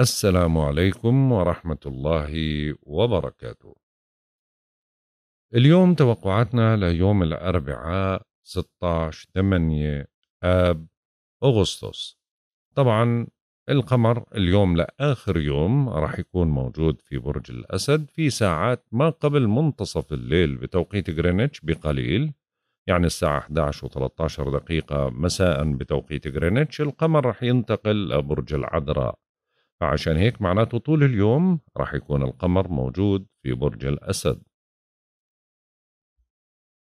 السلام عليكم ورحمة الله وبركاته. اليوم توقعاتنا ليوم الأربعاء 16 8 آب أغسطس. طبعا القمر اليوم لآخر يوم راح يكون موجود في برج الأسد في ساعات ما قبل منتصف الليل بتوقيت غرينتش بقليل يعني الساعة 11 و13 دقيقة مساء بتوقيت غرينتش القمر راح ينتقل لبرج العذراء فعشان هيك معناته طول اليوم راح يكون القمر موجود في برج الأسد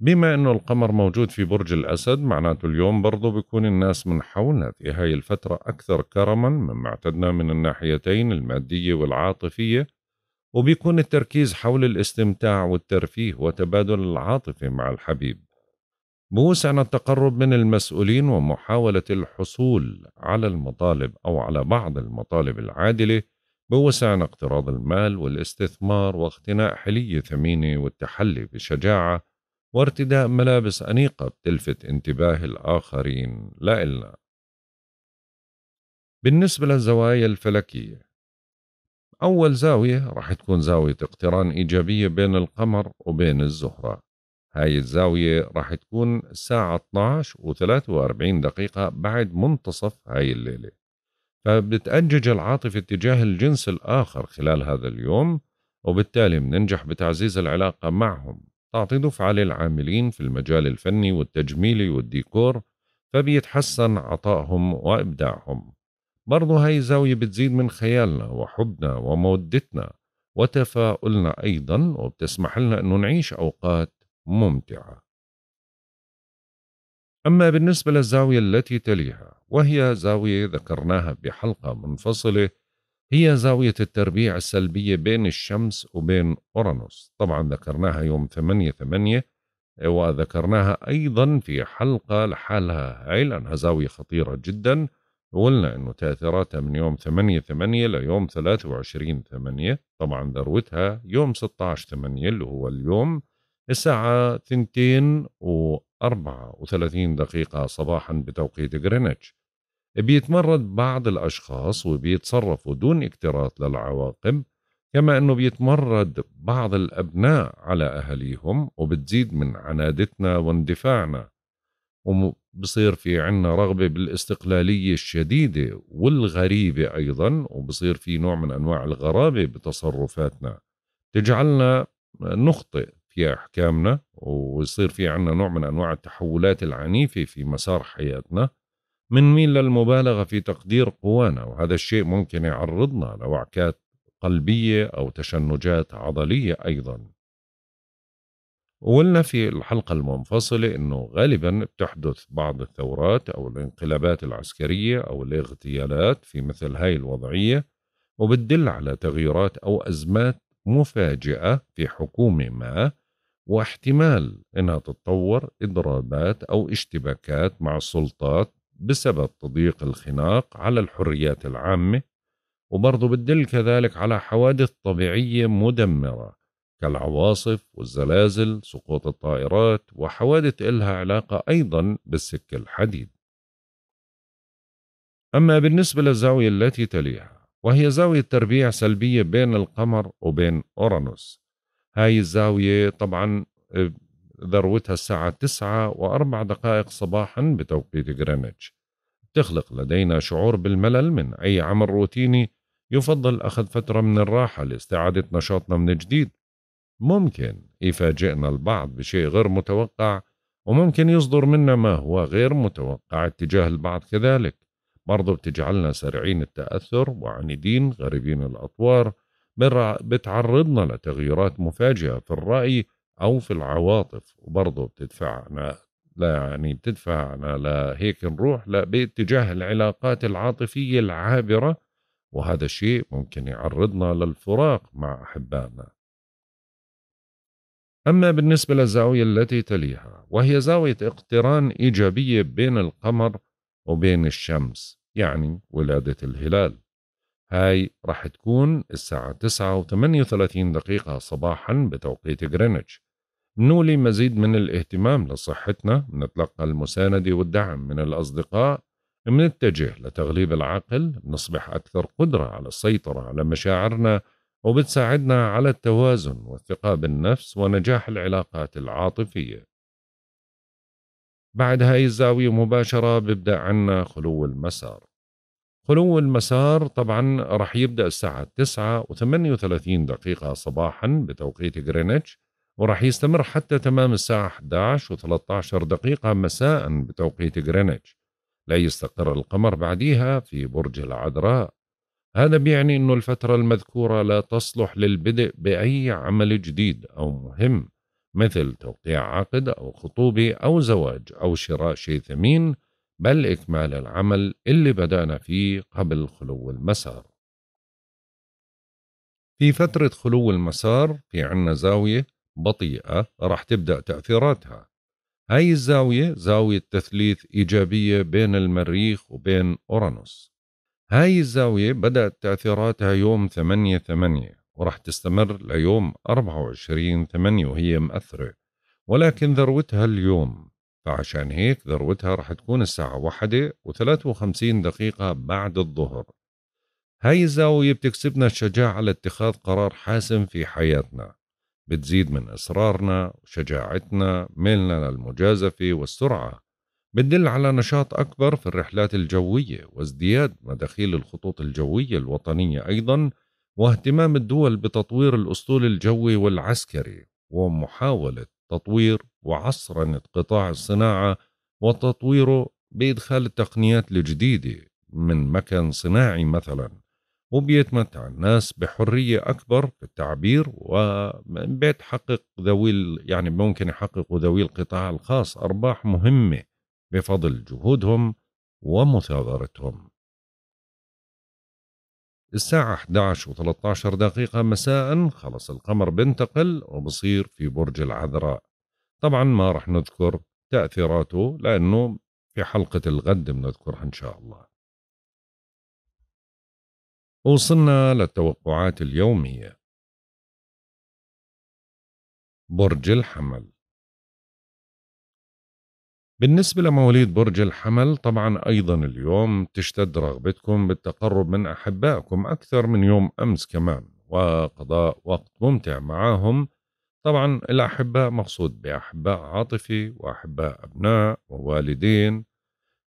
بما أنه القمر موجود في برج الأسد معناته اليوم برضو بيكون الناس من حولنا في هاي الفترة أكثر كرما مما اعتدنا من الناحيتين المادية والعاطفية وبيكون التركيز حول الاستمتاع والترفيه وتبادل العاطفة مع الحبيب بوسعنا التقرب من المسؤولين ومحاولة الحصول على المطالب أو على بعض المطالب العادلة بوسعنا اقتراض المال والاستثمار واقتناء حلية ثمينة والتحلي بشجاعة وارتداء ملابس أنيقة بتلفت انتباه الآخرين لا إلا بالنسبة للزوايا الفلكية أول زاوية رح تكون زاوية اقتران إيجابية بين القمر وبين الزهرة هاي الزاوية راح تكون الساعة 12 و43 دقيقة بعد منتصف هاي الليلة فبتأجج العاطفة اتجاه الجنس الآخر خلال هذا اليوم وبالتالي بننجح بتعزيز العلاقة معهم تعطي دفعة للعاملين في المجال الفني والتجميلي والديكور فبيتحسن عطائهم وإبداعهم برضو هاي الزاوية بتزيد من خيالنا وحبنا ومودتنا وتفاؤلنا أيضا وبتسمح لنا أنه نعيش أوقات ممتعة. أما بالنسبة للزاوية التي تليها وهي زاوية ذكرناها بحلقة منفصلة هي زاوية التربيع السلبية بين الشمس وبين أورانوس طبعا ذكرناها يوم 8 8 وذكرناها أيضا في حلقة لحالها هاي لأنها زاوية خطيرة جدا وقلنا أنه تأثيراتها من يوم 8 8 ليوم 23 8 طبعا ذروتها يوم 16 8 اللي هو اليوم الساعة 2 و وثلاثين دقيقة صباحا بتوقيت غرينتش بيتمرد بعض الأشخاص وبيتصرفوا دون اكتراث للعواقب كما أنه بيتمرد بعض الأبناء على أهاليهم وبتزيد من عنادتنا واندفاعنا وبصير في عنا رغبة بالاستقلالية الشديدة والغريبة أيضا وبصير في نوع من أنواع الغرابة بتصرفاتنا تجعلنا نخطئ في أحكامنا ويصير في عنا نوع من أنواع التحولات العنيفة في مسار حياتنا منميل للمبالغة في تقدير قوانا وهذا الشيء ممكن يعرضنا لوعكات قلبية أو تشنجات عضلية أيضا وقلنا في الحلقة المنفصلة أنه غالبا بتحدث بعض الثورات أو الانقلابات العسكرية أو الاغتيالات في مثل هاي الوضعية وبتدل على تغييرات أو أزمات مفاجئة في حكومة ما واحتمال انها تتطور اضرابات او اشتباكات مع السلطات بسبب تضييق الخناق على الحريات العامه وبرضه بتدل كذلك على حوادث طبيعيه مدمره كالعواصف والزلازل سقوط الطائرات وحوادث إلها علاقة أيضا بالسك الحديد أما بالنسبة للزاوية التي تليها وهي زاوية تربيع سلبية بين القمر وبين أورانوس هاي الزاوية طبعا آه، ذروتها الساعة تسعة وأربع دقائق صباحا بتوقيت غرينتش تخلق لدينا شعور بالملل من أي عمل روتيني يفضل أخذ فترة من الراحة لاستعادة نشاطنا من جديد ممكن يفاجئنا البعض بشيء غير متوقع وممكن يصدر منا ما هو غير متوقع اتجاه البعض كذلك برضو بتجعلنا سريعين التأثر وعنيدين غريبين الأطوار بتعرضنا لتغييرات مفاجئة في الرأي أو في العواطف وبرضه بتدفعنا لا يعني بتدفعنا لهيك نروح لا باتجاه العلاقات العاطفية العابرة وهذا الشيء ممكن يعرضنا للفراق مع أحبائنا أما بالنسبة للزاوية التي تليها وهي زاوية اقتران إيجابية بين القمر وبين الشمس يعني ولادة الهلال هاي راح تكون الساعة 9 و 38 دقيقة صباحا بتوقيت غرينتش نولي مزيد من الاهتمام لصحتنا نتلقى المساندة والدعم من الأصدقاء منتجه لتغليب العقل نصبح أكثر قدرة على السيطرة على مشاعرنا وبتساعدنا على التوازن والثقة بالنفس ونجاح العلاقات العاطفية بعد هاي الزاوية مباشرة ببدأ عنا خلو المسار خلو المسار طبعا راح يبدأ الساعة 9 و38 دقيقة صباحا بتوقيت غرينتش وراح يستمر حتى تمام الساعة 11 و13 دقيقة مساء بتوقيت غرينتش لا يستقر القمر بعديها في برج العذراء هذا بيعني أن الفترة المذكورة لا تصلح للبدء بأي عمل جديد أو مهم مثل توقيع عقد أو خطوبة أو زواج أو شراء شيء ثمين بل إكمال العمل اللي بدأنا فيه قبل خلو المسار في فترة خلو المسار في عنا زاوية بطيئة راح تبدأ تأثيراتها هاي الزاوية زاوية تثليث إيجابية بين المريخ وبين أورانوس هاي الزاوية بدأت تأثيراتها يوم 8 8 ورح تستمر ليوم 24 8 وهي مأثرة ولكن ذروتها اليوم فعشان هيك ذروتها رح تكون الساعة واحدة وثلاث وخمسين دقيقة بعد الظهر هاي الزاوية بتكسبنا الشجاعة لاتخاذ قرار حاسم في حياتنا بتزيد من إصرارنا وشجاعتنا ميلنا للمجازفة والسرعة بتدل على نشاط أكبر في الرحلات الجوية وازدياد مداخيل الخطوط الجوية الوطنية أيضا واهتمام الدول بتطوير الأسطول الجوي والعسكري ومحاولة تطوير وعصرنة قطاع الصناعة وتطويره بإدخال التقنيات الجديدة من مكان صناعي مثلا وبيتمتع الناس بحرية أكبر في التعبير وبيتحقق ذوي يعني ممكن يحققوا ذوي القطاع الخاص أرباح مهمة بفضل جهودهم ومثابرتهم الساعة 11 و 13 دقيقة مساء خلص القمر بنتقل وبصير في برج العذراء طبعا ما راح نذكر تأثيراته لأنه في حلقة الغد بنذكرها إن شاء الله وصلنا للتوقعات اليومية برج الحمل بالنسبة لمواليد برج الحمل طبعا أيضا اليوم تشتد رغبتكم بالتقرب من أحبائكم أكثر من يوم أمس كمان وقضاء وقت ممتع معهم طبعا الأحباء مقصود بأحباء عاطفي وأحباء أبناء ووالدين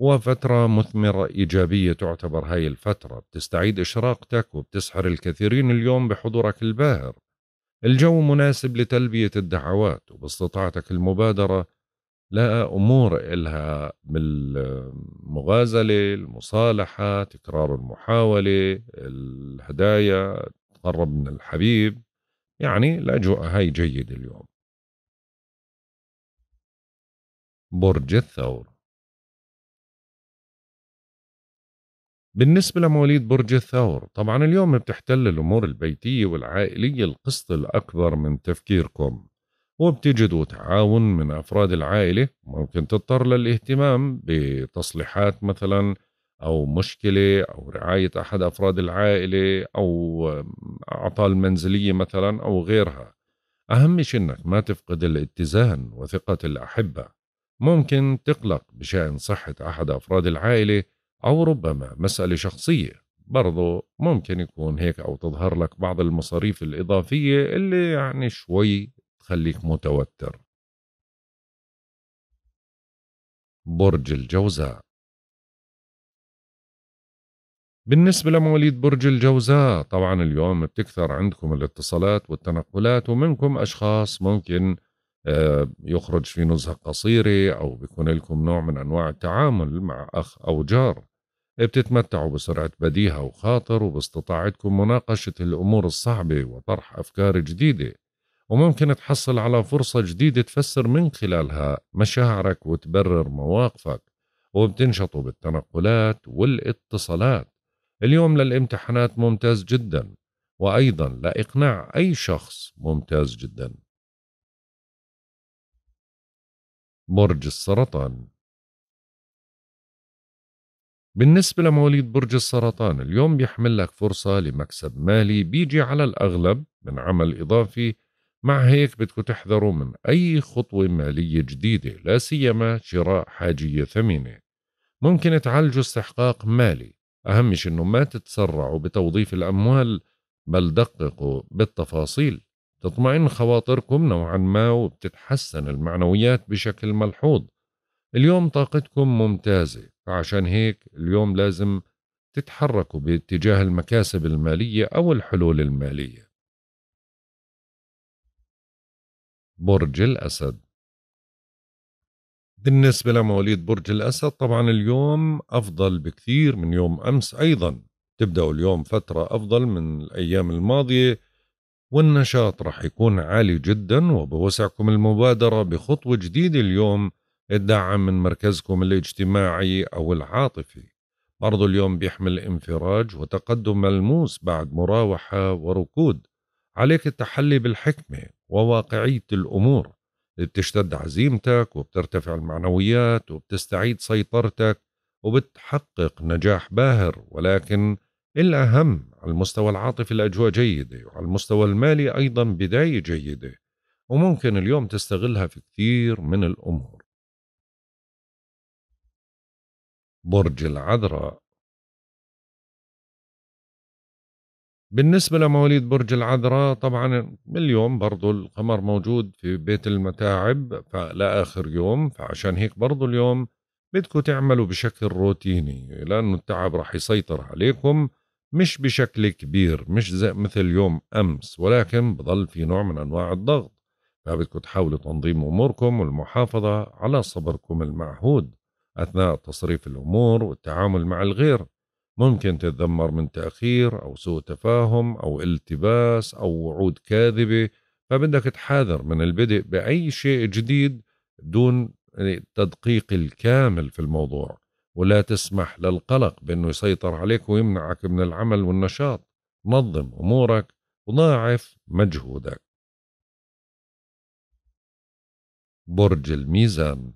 وفترة مثمرة إيجابية تعتبر هاي الفترة بتستعيد إشراقتك وبتسحر الكثيرين اليوم بحضورك الباهر الجو مناسب لتلبية الدعوات وباستطاعتك المبادرة لا أمور إلها بالمغازلة المصالحة تكرار المحاولة الهدايا تقرب من الحبيب يعني الأجواء هاي جيدة اليوم برج الثور بالنسبة لمواليد برج الثور طبعا اليوم بتحتل الأمور البيتية والعائلية القسط الأكبر من تفكيركم وبتجدوا تعاون من أفراد العائلة ممكن تضطر للاهتمام بتصليحات مثلا أو مشكلة أو رعاية أحد أفراد العائلة أو أعطال منزلية مثلا أو غيرها أهم شيء أنك ما تفقد الاتزان وثقة الأحبة ممكن تقلق بشأن صحة أحد أفراد العائلة أو ربما مسألة شخصية برضو ممكن يكون هيك أو تظهر لك بعض المصاريف الإضافية اللي يعني شوي تخليك متوتر برج الجوزاء بالنسبة لمواليد برج الجوزاء طبعا اليوم بتكثر عندكم الاتصالات والتنقلات ومنكم أشخاص ممكن آه، يخرج في نزهة قصيرة أو بيكون لكم نوع من أنواع التعامل مع أخ أو جار بتتمتعوا بسرعة بديهة وخاطر وباستطاعتكم مناقشة الأمور الصعبة وطرح أفكار جديدة وممكن تحصل على فرصة جديدة تفسر من خلالها مشاعرك وتبرر مواقفك وبتنشطوا بالتنقلات والاتصالات اليوم للامتحانات ممتاز جدا وأيضا لإقناع أي شخص ممتاز جدا برج السرطان بالنسبة لمواليد برج السرطان اليوم بيحمل لك فرصة لمكسب مالي بيجي على الأغلب من عمل إضافي مع هيك بدكم تحذروا من أي خطوة مالية جديدة لا سيما شراء حاجية ثمينة ممكن تعالجوا استحقاق مالي أهم شيء أنه ما تتسرعوا بتوظيف الأموال بل دققوا بالتفاصيل تطمئن خواطركم نوعا ما وبتتحسن المعنويات بشكل ملحوظ اليوم طاقتكم ممتازة فعشان هيك اليوم لازم تتحركوا باتجاه المكاسب المالية أو الحلول المالية برج الأسد بالنسبة لمواليد برج الأسد طبعا اليوم أفضل بكثير من يوم أمس أيضا تبدأوا اليوم فترة أفضل من الأيام الماضية والنشاط رح يكون عالي جدا وبوسعكم المبادرة بخطوة جديدة اليوم الدعم من مركزكم الاجتماعي أو العاطفي برضو اليوم بيحمل انفراج وتقدم ملموس بعد مراوحة وركود عليك التحلي بالحكمة وواقعية الأمور بتشتد عزيمتك وبترتفع المعنويات وبتستعيد سيطرتك وبتحقق نجاح باهر ولكن الأهم على المستوى العاطفي الأجواء جيدة وعلى المستوى المالي أيضا بداية جيدة وممكن اليوم تستغلها في كثير من الأمور برج العذراء بالنسبة لمواليد برج العذراء طبعا اليوم برضو القمر موجود في بيت المتاعب فلآخر يوم فعشان هيك برضو اليوم بدكم تعملوا بشكل روتيني لأنه التعب رح يسيطر عليكم مش بشكل كبير مش زي مثل يوم أمس ولكن بضل في نوع من أنواع الضغط فبدكم تحاولوا تنظيم أموركم والمحافظة على صبركم المعهود أثناء تصريف الأمور والتعامل مع الغير ممكن تتذمر من تأخير أو سوء تفاهم أو التباس أو وعود كاذبة فبدك تحاذر من البدء بأي شيء جديد دون التدقيق يعني الكامل في الموضوع ولا تسمح للقلق بأنه يسيطر عليك ويمنعك من العمل والنشاط نظم أمورك وضاعف مجهودك برج الميزان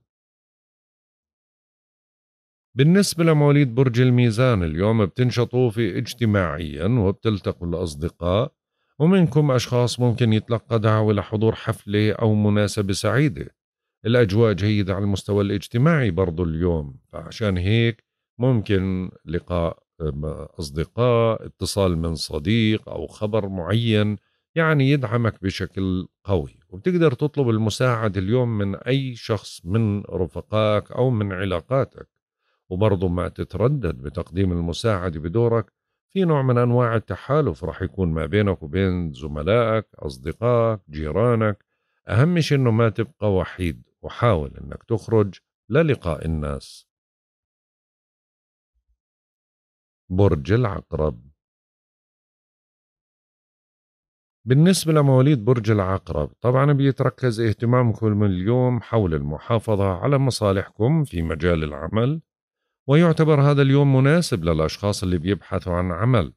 بالنسبة لمواليد برج الميزان اليوم بتنشطوا في اجتماعيا وبتلتقوا الأصدقاء ومنكم أشخاص ممكن يتلقى دعوة لحضور حفلة أو مناسبة سعيدة الأجواء جيدة على المستوى الاجتماعي برضو اليوم فعشان هيك ممكن لقاء أصدقاء اتصال من صديق أو خبر معين يعني يدعمك بشكل قوي وبتقدر تطلب المساعدة اليوم من أي شخص من رفقائك أو من علاقاتك وبرضه ما تتردد بتقديم المساعدة بدورك في نوع من أنواع التحالف راح يكون ما بينك وبين زملائك أصدقائك جيرانك أهم شيء أنه ما تبقى وحيد وحاول أنك تخرج للقاء الناس برج العقرب بالنسبة لمواليد برج العقرب طبعا بيتركز اهتمامكم اليوم حول المحافظة على مصالحكم في مجال العمل ويعتبر هذا اليوم مناسب للأشخاص اللي بيبحثوا عن عمل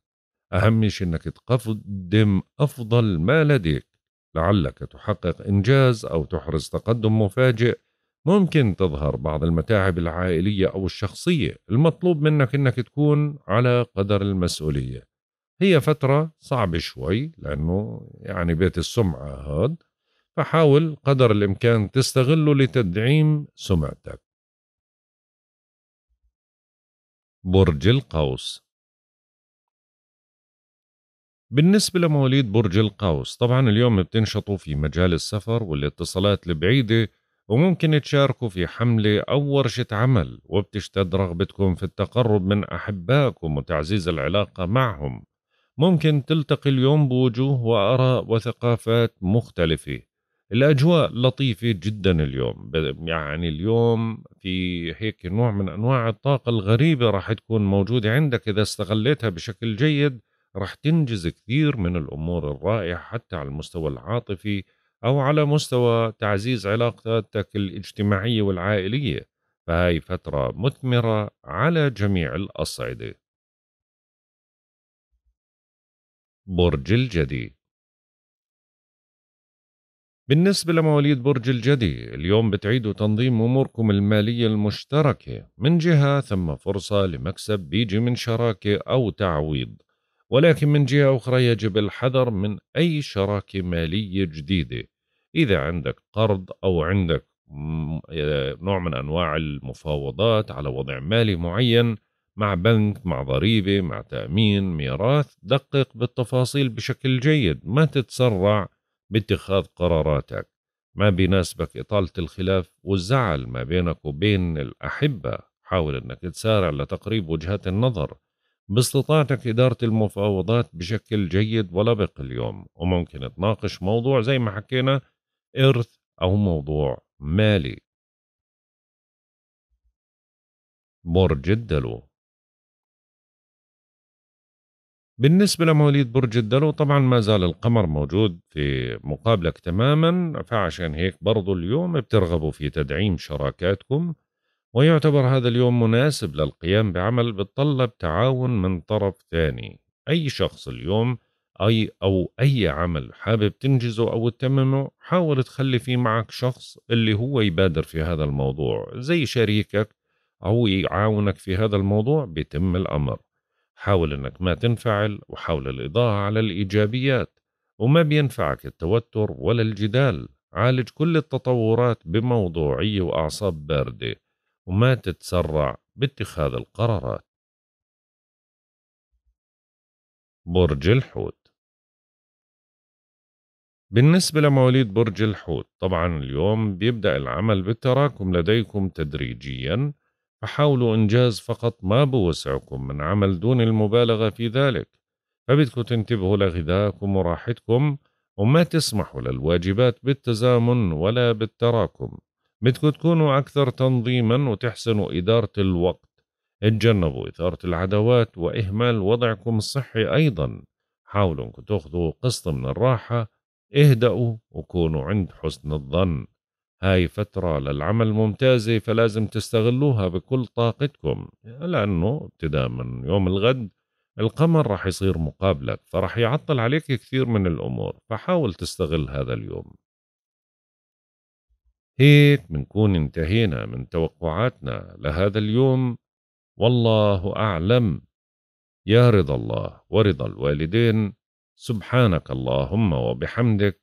أهم شيء أنك تقدم أفضل ما لديك لعلك تحقق إنجاز أو تحرز تقدم مفاجئ ممكن تظهر بعض المتاعب العائلية أو الشخصية المطلوب منك أنك تكون على قدر المسؤولية هي فترة صعبة شوي لأنه يعني بيت السمعة هاد فحاول قدر الإمكان تستغله لتدعيم سمعتك برج القوس بالنسبة لمواليد برج القوس طبعا اليوم بتنشطوا في مجال السفر والاتصالات البعيدة وممكن تشاركوا في حملة أو ورشة عمل وبتشتد رغبتكم في التقرب من أحبائكم وتعزيز العلاقة معهم ممكن تلتقي اليوم بوجوه وآراء وثقافات مختلفة الأجواء لطيفة جدا اليوم يعني اليوم في هيك نوع من أنواع الطاقة الغريبة راح تكون موجودة عندك إذا استغليتها بشكل جيد راح تنجز كثير من الأمور الرائعة حتى على المستوى العاطفي أو على مستوى تعزيز علاقاتك الاجتماعية والعائلية فهي فترة مثمرة على جميع الأصعدة برج الجدي بالنسبة لمواليد برج الجدي اليوم بتعيدوا تنظيم أموركم المالية المشتركة من جهة ثم فرصة لمكسب بيجي من شراكة أو تعويض ولكن من جهة أخرى يجب الحذر من أي شراكة مالية جديدة إذا عندك قرض أو عندك آه، نوع من أنواع المفاوضات على وضع مالي معين مع بنك مع ضريبة مع تأمين ميراث دقق بالتفاصيل بشكل جيد ما تتسرع باتخاذ قراراتك ما بيناسبك إطالة الخلاف والزعل ما بينك وبين الأحبة حاول أنك تسارع لتقريب وجهات النظر باستطاعتك إدارة المفاوضات بشكل جيد ولبق اليوم وممكن تناقش موضوع زي ما حكينا إرث أو موضوع مالي برج الدلو بالنسبة لمواليد برج الدلو طبعا ما زال القمر موجود في مقابلك تماما فعشان هيك برضو اليوم بترغبوا في تدعيم شراكاتكم ويعتبر هذا اليوم مناسب للقيام بعمل بتطلب تعاون من طرف ثاني أي شخص اليوم أي أو أي عمل حابب تنجزه أو تتممه حاول تخلي فيه معك شخص اللي هو يبادر في هذا الموضوع زي شريكك أو يعاونك في هذا الموضوع بيتم الأمر حاول انك ما تنفعل وحاول الاضاءه على الايجابيات وما بينفعك التوتر ولا الجدال عالج كل التطورات بموضوعيه واعصاب بارده وما تتسرع باتخاذ القرارات برج الحوت بالنسبة لمواليد برج الحوت طبعا اليوم بيبدأ العمل بالتراكم لديكم تدريجيا فحاولوا إنجاز فقط ما بوسعكم من عمل دون المبالغة في ذلك فبدكم تنتبهوا لغذائكم وراحتكم وما تسمحوا للواجبات بالتزامن ولا بالتراكم بدكم تكونوا أكثر تنظيما وتحسنوا إدارة الوقت اتجنبوا إثارة العداوات وإهمال وضعكم الصحي أيضا حاولوا أنكم تاخذوا قسط من الراحة اهدأوا وكونوا عند حسن الظن هاي فترة للعمل ممتازة فلازم تستغلوها بكل طاقتكم لأنه ابتداء من يوم الغد القمر رح يصير مقابلك فرح يعطل عليك كثير من الأمور فحاول تستغل هذا اليوم هيك بنكون انتهينا من توقعاتنا لهذا اليوم والله أعلم يا رضا الله ورضا الوالدين سبحانك اللهم وبحمدك